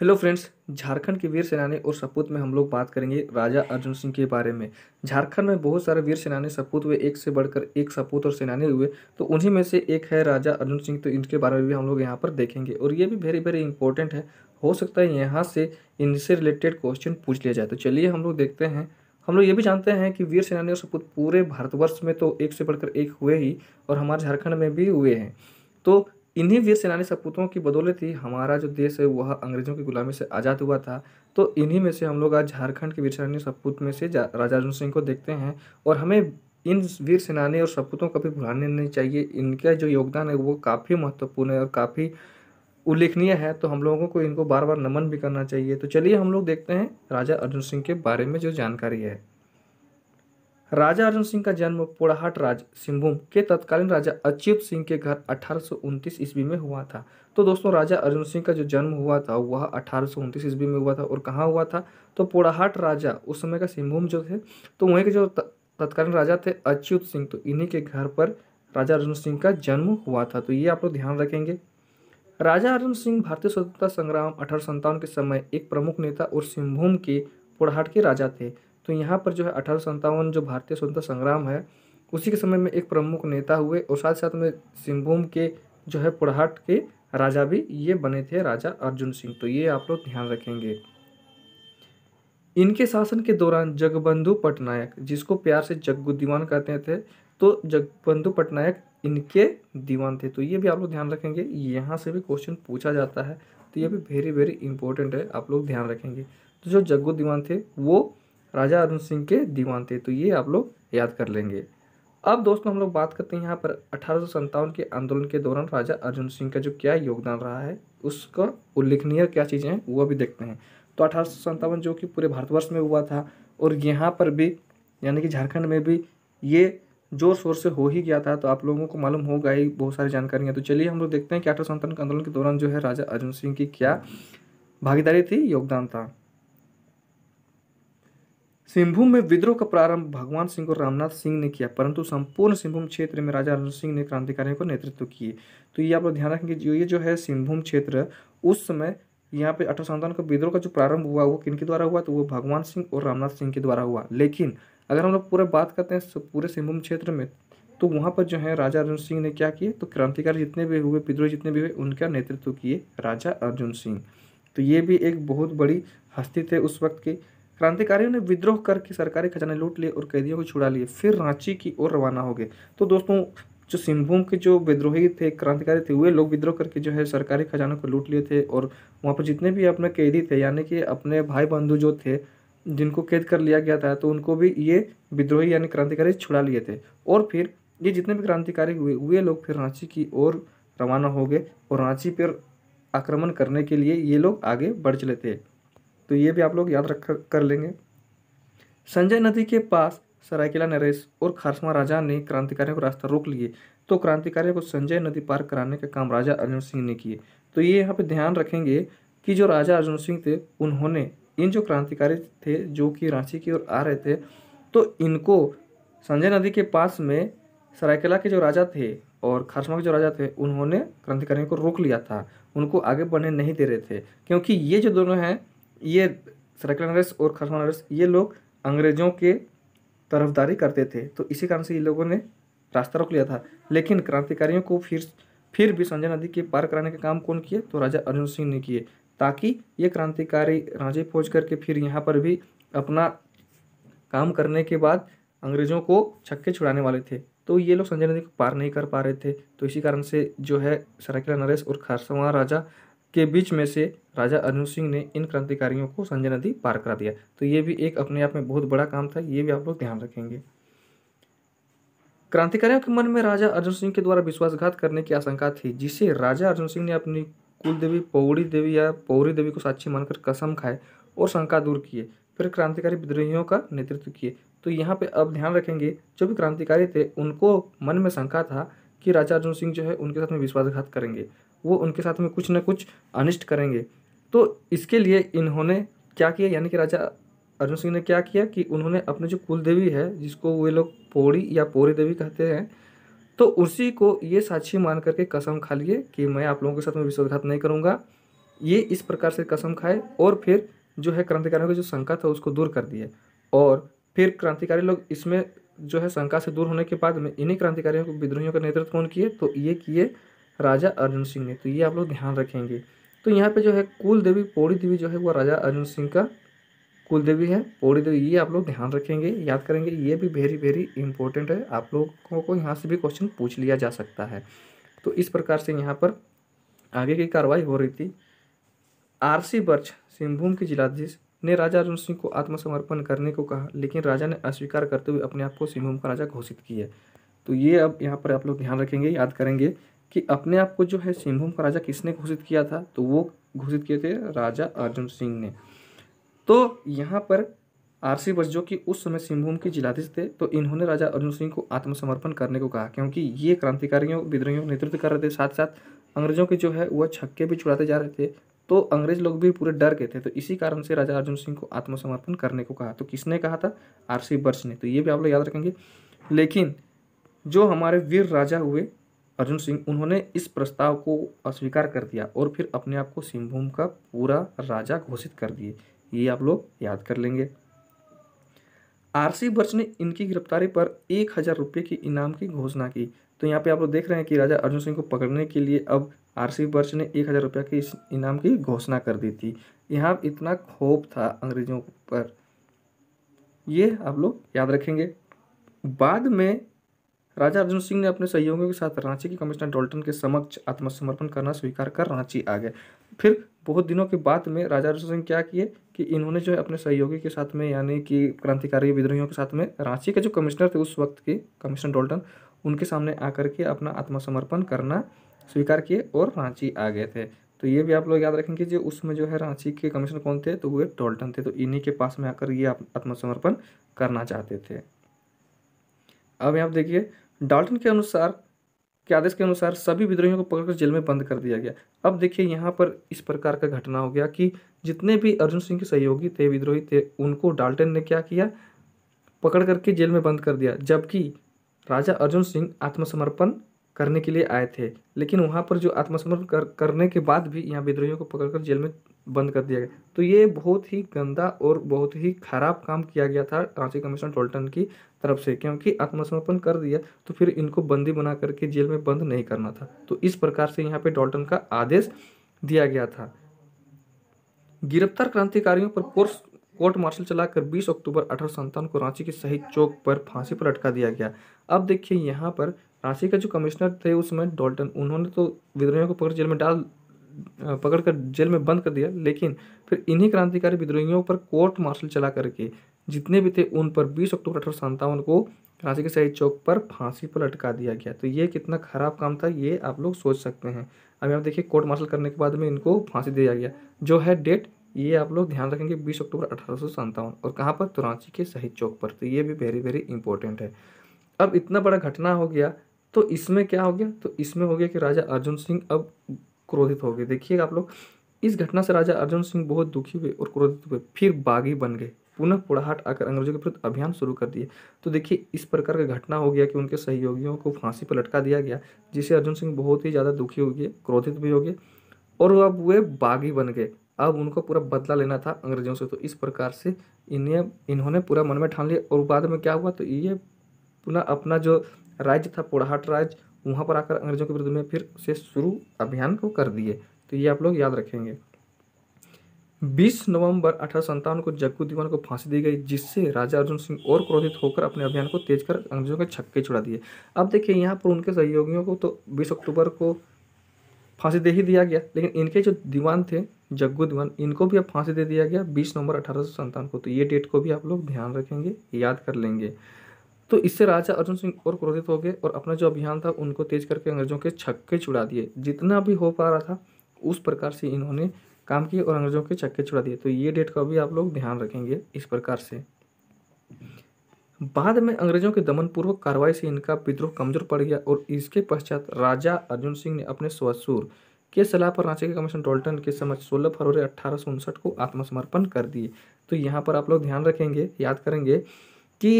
hello friends Jharkhand के वीर सेनानी और सपूत में हम लोग बात करेंगे राजा अर्जुन सिंह के बारे में झारखंड में बहुत सारे वीर सेनानी सपूत हुए एक से बढ़कर एक सपूत और सेनानी हुए तो उन्हीं में से एक है राजा अर्जुन सिंह तो इनके बारे में भी हम लोग यहाँ पर देखेंगे और ये भी वेरी वेरी इंपॉर्टेंट है हो सकता है यहाँ से इनसे रिलेटेड क्वेश्चन पूछ लिया जाए तो चलिए हम लोग देखते हैं हम लोग ये भी जानते हैं कि वीर सेनानी और सपूत पूरे भारतवर्ष में तो एक से बढ़कर एक हुए ही और हमारे झारखंड में भी हुए हैं तो इन्हीं वीर सेनानी सपूतों की बदौलत ही हमारा जो देश है वह अंग्रेजों की गुलामी से आज़ाद हुआ था तो इन्हीं में से हम लोग आज झारखंड के वीर सेनानी सपूत में से राजा अर्जुन सिंह को देखते हैं और हमें इन वीर सेनानी और सपूतों को भी भुलाने नहीं चाहिए इनका जो योगदान है वो काफ़ी महत्वपूर्ण है और काफ़ी उल्लेखनीय है तो हम लोगों को इनको बार बार नमन भी करना चाहिए तो चलिए हम लोग देखते हैं राजा अर्जुन सिंह के बारे में जो जानकारी है राजा अर्जुन सिंह का जन्म पोड़ाहाट राज सिंहभूम के तत्कालीन राजा अच्युत सिंह के घर अठारह ईस्वी में हुआ था तो दोस्तों राजा अर्जुन सिंह का जो जन्म हुआ था वह अठारह ईस्वी में हुआ था और कहाँ हुआ था तो पोड़ाहाट राजा उस समय का सिंहभूम जो थे तो वहीं के जो तत्कालीन राजा थे अच्युत सिंह तो इन्हीं के घर पर राजा अर्जुन सिंह का जन्म हुआ था तो ये आप लोग ध्यान रखेंगे राजा अर्जुन सिंह भारतीय स्वतंत्रता संग्राम अठारह के समय एक प्रमुख नेता और सिंहभूम के पोड़ाहाट के राजा थे तो यहाँ पर जो है अठारह जो भारतीय स्वतंत्रता संग्राम है उसी के समय में एक प्रमुख नेता हुए और साथ साथ में सिंहभूम के जो है पुरहाट के राजा भी ये बने थे राजा अर्जुन सिंह तो ये आप लोग ध्यान रखेंगे इनके शासन के दौरान जगबंधु पटनायक जिसको प्यार से जग्गू दीवान कहते थे तो जगबंधु पटनायक इनके दीवान थे तो ये भी आप लोग ध्यान रखेंगे यहाँ से भी क्वेश्चन पूछा जाता है तो ये भी वेरी वेरी इंपॉर्टेंट है आप लोग ध्यान रखेंगे तो जो जग्गू दीवान थे वो राजा अरुण सिंह के दीवान थे तो ये आप लोग याद कर लेंगे अब दोस्तों हम लोग बात करते हैं यहाँ पर अठारह के आंदोलन के दौरान राजा अर्जुन सिंह का जो क्या योगदान रहा है उसका उल्लेखनीय क्या चीज़ें हैं वो भी देखते हैं तो अठारह जो कि पूरे भारतवर्ष में हुआ था और यहाँ पर भी यानी कि झारखंड में भी ये जोर शोर से हो ही गया था तो आप लोगों को मालूम होगा ही बहुत सारी जानकारियाँ तो चलिए हम लोग देखते हैं कि अठारह के आंदोलन के दौरान जो है राजा अर्जुन सिंह की क्या भागीदारी थी योगदान था सिंहभूम में विद्रोह का प्रारंभ भगवान सिंह और रामनाथ सिंह ने किया परंतु संपूर्ण सिंहभूम क्षेत्र में राजा रण सिंह ने क्रांतिकारियों को नेतृत्व किए तो ये आप लोग ध्यान रखेंगे जो ये जो है सिंहभूम क्षेत्र उस समय यहाँ पे अठारह सौ का विद्रोह का जो प्रारंभ हुआ वो किनके द्वारा हुआ तो वो भगवान सिंह और रामनाथ सिंह के द्वारा हुआ लेकिन अगर हम लोग पूरा बात करते हैं पूरे सिंहभूम क्षेत्र में तो वहाँ पर जो है राजा अर्जुन सिंह ने क्या किए तो क्रांतिकारी जितने भी हुए विद्रोह जितने भी हुए उनका नेतृत्व किए राजा अर्जुन सिंह तो ये भी एक बहुत बड़ी हस्ती थे उस वक्त की क्रांतिकारियों ने विद्रोह करके सरकारी खजाने लूट लिए और कैदियों को छुड़ा लिए फिर रांची की ओर रवाना हो गए तो दोस्तों जो सिंहभूम के जो विद्रोही थे क्रांतिकारी थे वे लोग विद्रोह करके जो है सरकारी खजानों को लूट लिए थे और वहाँ पर जितने भी अपने कैदी थे यानी कि अपने भाई बंधु जो थे जिनको कैद कर लिया गया था तो उनको भी ये विद्रोही यानी क्रांतिकारी छुड़ा लिए थे और फिर ये जितने भी क्रांतिकारी हुए वे लोग फिर रांची की ओर रवाना हो गए और रांची पर आक्रमण करने के लिए ये लोग आगे बढ़ चले थे तो ये भी आप लोग याद रख कर लेंगे संजय नदी के पास सरायकेला नरेश और खारसमा राजा ने क्रांतिकारियों को रास्ता रोक लिए तो क्रांतिकारियों को संजय नदी पार कराने का काम राजा अर्जुन सिंह ने किए तो ये यहाँ पे ध्यान रखेंगे कि जो राजा अर्जुन सिंह थे उन्होंने इन जो क्रांतिकारी थे जो कि रांची की ओर आ रहे थे तो इनको संजय नदी के पास में सरायकेला के जो राजा थे और खारसमा के जो राजा थे उन्होंने क्रांतिकारियों को रोक लिया था उनको आगे बढ़ने नहीं दे रहे थे क्योंकि ये जो दोनों हैं ये सरकल नरेश और खरसा नरेश ये लोग अंग्रेज़ों के तरफदारी करते थे तो इसी कारण से ये लोगों ने रास्ता रोक लिया था लेकिन क्रांतिकारियों को फिर फिर भी संजय नदी के पार कराने का काम कौन किए तो राजा अर्जुन सिंह ने किए ताकि ये क्रांतिकारी राजे पहुँच करके फिर यहाँ पर भी अपना काम करने के बाद अंग्रेज़ों को छक्के छुड़ाने वाले थे तो ये लोग संजय नदी को पार नहीं कर पा रहे थे तो इसी कारण से जो है सराकिला नरेश और खरसवा राजा के बीच में से राजा अर्जुन सिंह ने इन क्रांतिकारियों को संजय नदी पार करा दिया तो ये भी एक अपने आप में बहुत बड़ा काम था ये भी आप लोग ध्यान रखेंगे क्रांतिकारियों के मन में राजा अर्जुन सिंह के द्वारा विश्वासघात करने की आशंका थी जिसे राजा अर्जुन सिंह ने अपनी कुलदेवी पौड़ी देवी या पौरी देवी को साक्षी मानकर कसम खाए और शंका दूर किए फिर क्रांतिकारी विद्रोहियों का नेतृत्व किए तो यहाँ पे अब ध्यान रखेंगे जो भी क्रांतिकारी थे उनको मन में शंका था कि राजा अर्जुन सिंह जो है उनके साथ में विश्वासघात करेंगे वो उनके साथ में कुछ ना कुछ अनिष्ट करेंगे तो इसके लिए इन्होंने क्या किया यानी कि राजा अर्जुन सिंह ने क्या किया कि उन्होंने अपने जो कुल देवी है जिसको वे लोग पौड़ी या पोरी देवी कहते हैं तो उसी को ये साक्षी मान करके कसम खा लिए कि मैं आप लोगों के साथ में विश्वासघात नहीं करूँगा ये इस प्रकार से कसम खाए और फिर जो है क्रांतिकारियों का जो शंका था उसको दूर कर दिए और फिर क्रांतिकारी लोग इसमें जो है शंका से दूर होने के बाद में इन्हीं क्रांतिकारियों को विद्रोहियों का नेतृत्व कौन किए तो ये किए राजा अर्जुन सिंह ने तो ये आप लोग ध्यान रखेंगे तो यहाँ पे जो है कुल देवी पौड़ी देवी जो है वो राजा अर्जुन सिंह का कुल देवी है पौड़ी देवी ये आप लोग ध्यान रखेंगे याद करेंगे ये भी वेरी वेरी इंपॉर्टेंट है आप लोगों को यहाँ से भी क्वेश्चन पूछ लिया जा सकता है तो इस प्रकार से यहाँ पर आगे की कार्रवाई हो रही थी आरसी बर्च सिंहभूम के जिलाधीश ने राजा रण सिंह को आत्मसमर्पण करने को कहा लेकिन राजा ने अस्वीकार करते हुए अपने आप को सिंहभूम का राजा घोषित किया तो ये अब यहाँ पर आप लोग ध्यान रखेंगे याद करेंगे कि अपने आप को जो है सिंहभूम का राजा किसने घोषित किया था तो वो घोषित किए थे राजा अर्जुन सिंह ने तो यहाँ पर आर सी बस जो कि उस समय सिंहभूम के जिलाधीश थे तो इन्होंने राजा अर्जुन सिंह को आत्मसमर्पण करने को कहा क्योंकि ये क्रांतिकारियों विद्रोहियों नेतृत्व कर रहे थे साथ साथ अंग्रेजों के जो है वह छक्के भी छुड़ाते जा रहे थे तो अंग्रेज लोग भी पूरे डर गए थे तो इसी कारण से राजा अर्जुन सिंह को आत्मसमर्पण करने को कहा तो किसने कहा था आर सी ने तो ये भी आप लोग याद रखेंगे लेकिन जो हमारे वीर राजा हुए अर्जुन सिंह उन्होंने इस प्रस्ताव को अस्वीकार कर दिया और फिर अपने आप को सिंहभूम का पूरा राजा घोषित कर दिए ये आप लोग याद कर लेंगे आरसी बर्च ने इनकी गिरफ्तारी पर एक हज़ार रुपये के इनाम की घोषणा की तो यहाँ पे आप लोग देख रहे हैं कि राजा अर्जुन सिंह को पकड़ने के लिए अब आर सी बर्च ने एक हज़ार रुपये के इस इनाम की घोषणा कर दी थी यहाँ इतना खोप था अंग्रेज़ों पर ये आप लोग याद रखेंगे बाद में राजा अर्जुन सिंह ने अपने सहयोगियों के साथ रांची के कमिश्नर डोल्टन के समक्ष आत्मसमर्पण करना स्वीकार कर रांची आ गए फिर बहुत दिनों के बाद में राजा अर्जुन सिंह क्या किए कि इन्होंने जो है अपने सहयोगी के साथ में यानी कि क्रांतिकारी विद्रोहियों के साथ में रांची के जो कमिश्नर थे उस वक्त के कमिश्नर डोल्टन उनके सामने आकर के अपना आत्मसमर्पण करना स्वीकार किए और रांची आ गए थे तो ये भी आप लोग याद रखेंगे जो उसमें जो है रांची के कमिश्नर कौन थे तो वे टोल्टन थे तो इन्हीं के पास में आकर ये आत्मसमर्पण करना चाहते थे अब यहाँ देखिए डाल्टन के अनुसार के आदेश के अनुसार सभी विद्रोहियों को पकड़कर जेल में बंद कर दिया गया अब देखिए यहाँ पर इस प्रकार का घटना हो गया कि जितने भी अर्जुन सिंह के सहयोगी थे विद्रोही थे उनको डाल्टन ने क्या किया पकड़ करके जेल में बंद कर दिया जबकि राजा अर्जुन सिंह आत्मसमर्पण करने के लिए आए थे लेकिन वहाँ पर जो आत्मसमर्पण कर, करने के बाद भी यहाँ विद्रोहियों को पकड़कर जेल में बंद कर दिया गया तो ये बहुत ही गंदा और बहुत ही खराब काम किया गया था रांची कमिश्नर टोल्टन की तरफ से क्योंकि आत्मसमर्पण कर दिया तो फिर इनको बंदी बना करके जेल में बंद नहीं करना था तो इस प्रकार से यहाँ पे डॉल्टन का आदेश दिया गया था गिरफ्तार क्रांतिकारियों पर कोर्स कोर्ट मार्शल चलाकर 20 अक्टूबर अठारह को रांची के शहीद चौक पर फांसी पर लटका दिया गया अब देखिए यहाँ पर रांची का जो कमिश्नर थे उस समय डॉल्टन उन्होंने तो विद्रोहियों को पकड़ जेल में डाल पकड़ कर जेल में बंद कर दिया लेकिन फिर इन्हीं क्रांतिकारी विद्रोहियों पर कोर्ट मार्शल चला करके जितने भी थे उन पर बीस अक्टूबर अठारह सौ को रांची के शहीद चौक पर फांसी पर लटका दिया गया तो ये कितना खराब काम था ये आप लोग सोच सकते हैं अब यहाँ देखिए कोर्ट मार्शल करने के बाद में इनको फांसी दिया गया जो है डेट ये आप लोग ध्यान रखेंगे बीस अक्टूबर अठारह और कहाँ पर तो रांची के शहीद चौक पर तो ये भी वेरी वेरी इंपॉर्टेंट है अब इतना बड़ा घटना हो गया तो इसमें क्या हो गया तो इसमें हो गया कि राजा अर्जुन सिंह अब क्रोधित हो गए देखिएगा आप लोग इस घटना से राजा अर्जुन सिंह बहुत दुखी हुए और क्रोधित हुए फिर बागी बन गए पुनः पुड़ाहट आकर अंग्रेजों के विरुद्ध अभियान शुरू कर दिए तो देखिए इस प्रकार का घटना हो गया कि उनके सहयोगियों को फांसी पर लटका दिया गया जिसे अर्जुन सिंह बहुत ही ज़्यादा दुखी हो गए क्रोधित भी हो गए और अब वे बागी बन गए अब उनको पूरा बदला लेना था अंग्रेजों से तो इस प्रकार से इन्हें इन्होंने पूरा मन में ठान लिया और बाद में क्या हुआ तो ये पुनः अपना जो राज्य था पोड़ाहाट राज्य वहाँ पर आकर अंग्रेजों के विरुद्ध में फिर से शुरू अभियान को कर दिए तो ये आप लोग याद रखेंगे 20 नवंबर अठारह को जग्गू दीवान को फांसी दी गई जिससे राजा अर्जुन सिंह और क्रोधित होकर अपने अभियान को तेज कर अंग्रेजों के छक्के छुड़ा दिए अब देखिए यहाँ पर उनके सहयोगियों को तो 20 अक्टूबर को फांसी दे ही दिया गया लेकिन इनके जो दीवान थे जग्गू दीवान इनको भी अब फांसी दे दिया गया बीस नवंबर अठारह को तो ये डेट को भी आप लोग ध्यान रखेंगे याद कर लेंगे तो इससे राजा अर्जुन सिंह और क्रोधित हो गए और अपना जो अभियान था उनको तेज करके अंग्रेजों के छक्के छुड़ा दिए जितना भी हो पा रहा था उस प्रकार से इन्होंने काम किए और अंग्रेजों के छक्के छुड़ा दिए तो ये डेट का भी आप लोग ध्यान रखेंगे इस प्रकार से बाद में अंग्रेजों के दमनपूर्वक कार्रवाई से इनका विद्रोह कमजोर पड़ गया और इसके पश्चात राजा अर्जुन सिंह ने अपने स्वसुर के सलाह पर रांची के कमिश्नर डॉल्टन के समक्ष 16 फरवरी अट्ठारह को आत्मसमर्पण कर दिए तो यहाँ पर आप लोग ध्यान रखेंगे याद करेंगे कि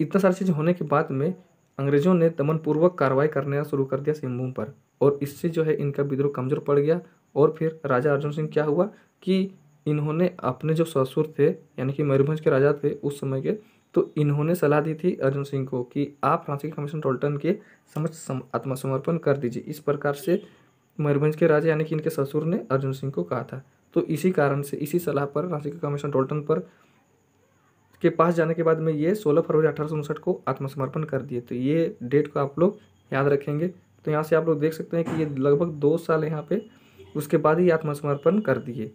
इतना सारी चीज़ होने के बाद में अंग्रेज़ों ने दमनपूर्वक कार्रवाई करना शुरू कर दिया सिंहभूम पर और इससे जो है इनका विद्रोह कमज़ोर पड़ गया और फिर राजा अर्जुन सिंह क्या हुआ कि इन्होंने अपने जो ससुर थे यानी कि मयूरभंज के राजा थे उस समय के तो इन्होंने सलाह दी थी अर्जुन सिंह को कि आप फ्रांसीसी कमीशन टोल्टन के समक्ष आत्मसमर्पण कर दीजिए इस प्रकार से मयूरभंज के राजा यानी कि इनके ससुर ने अर्जुन सिंह को कहा था तो इसी कारण से इसी सलाह पर फ्रांसीसी कमीशन टोल्टन पर के पास जाने के बाद में ये सोलह फरवरी अठारह को आत्मसमर्पण कर दिए तो ये डेट को आप लोग याद रखेंगे तो यहाँ से आप लोग देख सकते हैं कि ये लगभग दो साल यहाँ पे उसके बाद ही आत्मसमर्पण कर दिए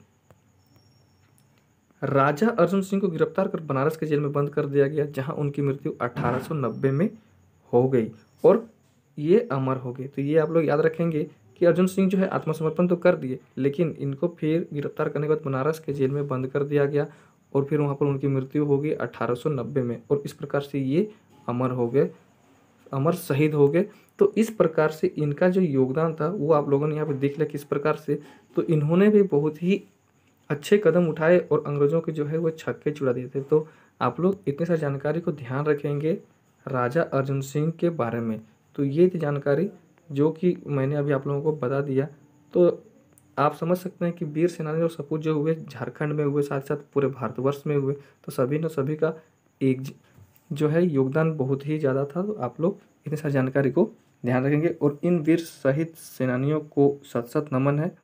राजा अर्जुन सिंह को गिरफ्तार कर बनारस के जेल में बंद कर दिया गया जहां उनकी मृत्यु अठारह में हो गई और ये अमर हो गए तो ये आप लोग याद रखेंगे कि अर्जुन सिंह जो है आत्मसमर्पण तो कर दिए लेकिन इनको फिर गिरफ्तार करने के बाद बनारस के जेल में बंद कर दिया गया और फिर वहाँ पर उनकी मृत्यु होगी अठारह में और इस प्रकार से ये अमर हो गए अमर शहीद हो गए तो इस प्रकार से इनका जो योगदान था वो आप लोगों ने यहाँ पर देख लिया किस प्रकार से तो इन्होंने भी बहुत ही अच्छे कदम उठाए और अंग्रेज़ों के जो है वो छक्के चुड़ा दिए थे तो आप लोग इतनी सारी जानकारी को ध्यान रखेंगे राजा अर्जुन सिंह के बारे में तो ये थी जानकारी जो कि मैंने अभी आप लोगों को बता दिया तो आप समझ सकते हैं कि वीर सेनानी और सपूत जो हुए झारखंड में हुए साथ साथ पूरे भारतवर्ष में हुए तो सभी ने सभी का एक जो है योगदान बहुत ही ज़्यादा था तो आप लोग इतनी सारी जानकारी को ध्यान रखेंगे और इन वीर शहीद सेनानियों को सत सत नमन है